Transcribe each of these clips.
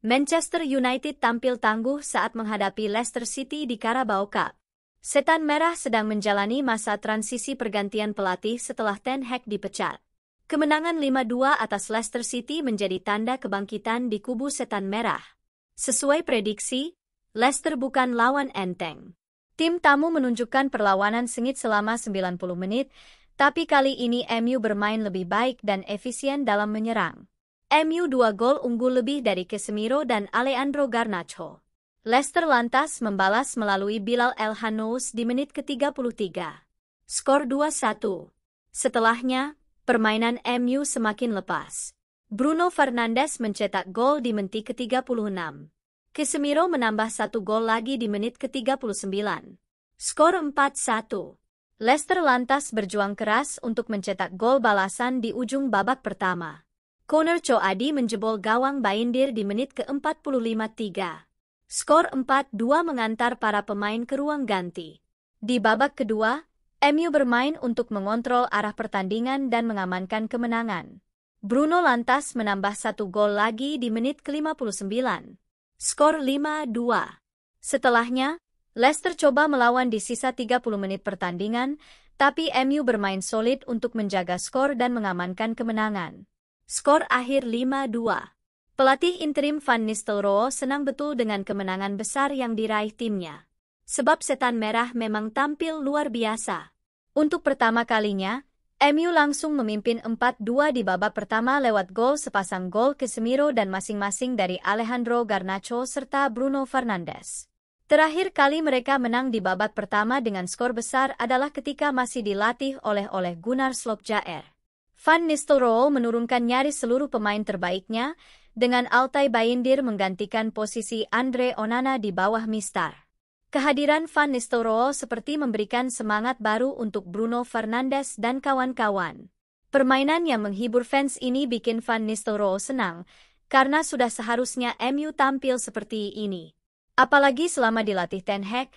Manchester United tampil tangguh saat menghadapi Leicester City di Carabao Cup. Setan Merah sedang menjalani masa transisi pergantian pelatih setelah Ten Hag dipecat. Kemenangan 5-2 atas Leicester City menjadi tanda kebangkitan di kubu Setan Merah. Sesuai prediksi, Leicester bukan lawan enteng. Tim tamu menunjukkan perlawanan sengit selama 90 menit, tapi kali ini MU bermain lebih baik dan efisien dalam menyerang. MU dua gol unggul lebih dari Casemiro dan Alejandro Garnacho. Leicester lantas membalas melalui Bilal El di menit ke-33. Skor 2-1. Setelahnya, permainan MU semakin lepas. Bruno Fernandes mencetak gol di menit ke-36. Casemiro menambah satu gol lagi di menit ke-39. Skor 4-1. Leicester lantas berjuang keras untuk mencetak gol balasan di ujung babak pertama. Conor Cho Adi menjebol gawang Bayindir di menit ke-45-3. Skor 4-2 mengantar para pemain ke ruang ganti. Di babak kedua, MU bermain untuk mengontrol arah pertandingan dan mengamankan kemenangan. Bruno lantas menambah satu gol lagi di menit ke-59. Skor 5-2. Setelahnya, Leicester coba melawan di sisa 30 menit pertandingan, tapi MU bermain solid untuk menjaga skor dan mengamankan kemenangan. Skor akhir 5-2. Pelatih interim Van Nistelrooy senang betul dengan kemenangan besar yang diraih timnya. Sebab setan merah memang tampil luar biasa. Untuk pertama kalinya, MU langsung memimpin 4-2 di babak pertama lewat gol sepasang gol ke Semiro dan masing-masing dari Alejandro Garnacho serta Bruno Fernandes. Terakhir kali mereka menang di babak pertama dengan skor besar adalah ketika masih dilatih oleh oleh Gunnar Solskjaer. Van Nistelrooy menurunkan nyaris seluruh pemain terbaiknya dengan Altai Bayindir menggantikan posisi Andre Onana di bawah Mistar. Kehadiran Van Nistelrooy seperti memberikan semangat baru untuk Bruno Fernandes dan kawan-kawan. Permainan yang menghibur fans ini bikin Van Nistelrooy senang karena sudah seharusnya MU tampil seperti ini. Apalagi selama dilatih Ten Hag,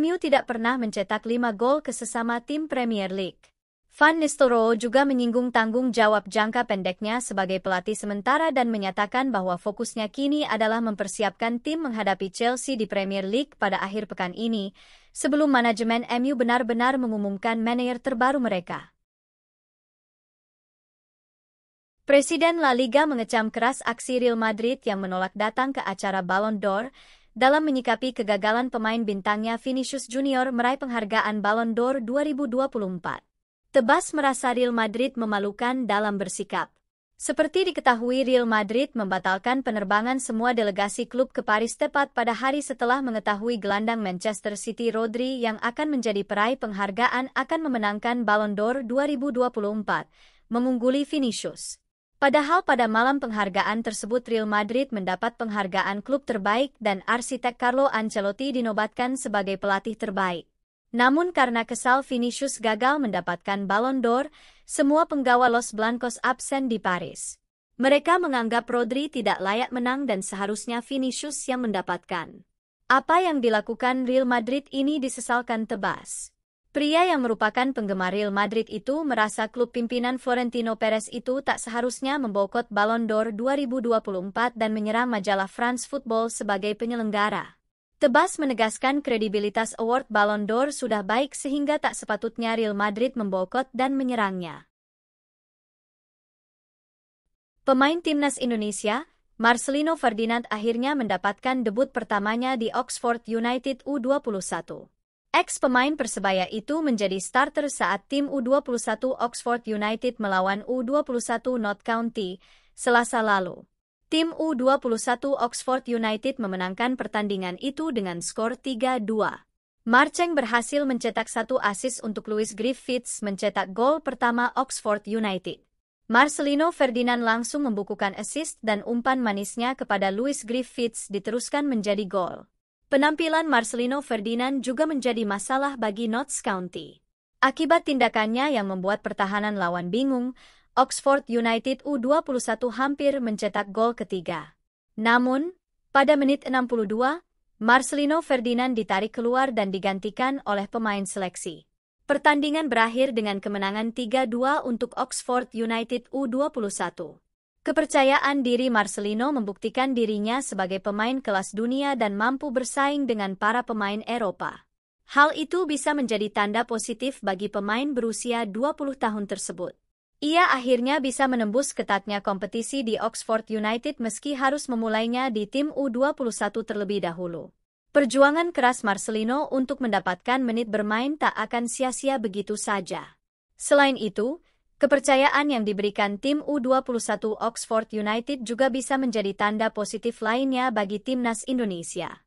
MU tidak pernah mencetak 5 gol ke sesama tim Premier League. Van Nistelrooy juga menyinggung tanggung jawab jangka pendeknya sebagai pelatih sementara dan menyatakan bahwa fokusnya kini adalah mempersiapkan tim menghadapi Chelsea di Premier League pada akhir pekan ini, sebelum manajemen MU benar-benar mengumumkan manajer terbaru mereka. Presiden La Liga mengecam keras aksi Real Madrid yang menolak datang ke acara Ballon d'Or dalam menyikapi kegagalan pemain bintangnya Vinicius Junior meraih penghargaan Ballon d'Or 2024. Tebas merasa Real Madrid memalukan dalam bersikap. Seperti diketahui Real Madrid membatalkan penerbangan semua delegasi klub ke Paris tepat pada hari setelah mengetahui gelandang Manchester City Rodri yang akan menjadi peraih penghargaan akan memenangkan Ballon d'Or 2024, mengungguli Vinicius. Padahal pada malam penghargaan tersebut Real Madrid mendapat penghargaan klub terbaik dan arsitek Carlo Ancelotti dinobatkan sebagai pelatih terbaik. Namun karena kesal Vinicius gagal mendapatkan Ballon d'Or, semua penggawa Los Blancos absen di Paris. Mereka menganggap Rodri tidak layak menang dan seharusnya Vinicius yang mendapatkan. Apa yang dilakukan Real Madrid ini disesalkan tebas. Pria yang merupakan penggemar Real Madrid itu merasa klub pimpinan Florentino Perez itu tak seharusnya membokot Ballon d'Or 2024 dan menyerang majalah France Football sebagai penyelenggara. Tebas menegaskan kredibilitas award Ballon d'Or sudah baik sehingga tak sepatutnya Real Madrid membokot dan menyerangnya. Pemain timnas Indonesia, Marcelino Ferdinand akhirnya mendapatkan debut pertamanya di Oxford United U21. Ex-pemain Persebaya itu menjadi starter saat tim U21 Oxford United melawan U21 North County, Selasa lalu. Tim U21 Oxford United memenangkan pertandingan itu dengan skor 3-2. Marceng berhasil mencetak satu asis untuk Luis Griffiths mencetak gol pertama Oxford United. Marcelino Ferdinand langsung membukukan assist dan umpan manisnya kepada Luis Griffiths diteruskan menjadi gol. Penampilan Marcelino Ferdinand juga menjadi masalah bagi Notts County. Akibat tindakannya yang membuat pertahanan lawan bingung, Oxford United U21 hampir mencetak gol ketiga. Namun, pada menit 62, Marcelino Ferdinand ditarik keluar dan digantikan oleh pemain seleksi. Pertandingan berakhir dengan kemenangan 3-2 untuk Oxford United U21. Kepercayaan diri Marcelino membuktikan dirinya sebagai pemain kelas dunia dan mampu bersaing dengan para pemain Eropa. Hal itu bisa menjadi tanda positif bagi pemain berusia 20 tahun tersebut. Ia akhirnya bisa menembus ketatnya kompetisi di Oxford United meski harus memulainya di tim U21 terlebih dahulu. Perjuangan keras Marcelino untuk mendapatkan menit bermain tak akan sia-sia begitu saja. Selain itu, kepercayaan yang diberikan tim U21 Oxford United juga bisa menjadi tanda positif lainnya bagi timnas Indonesia.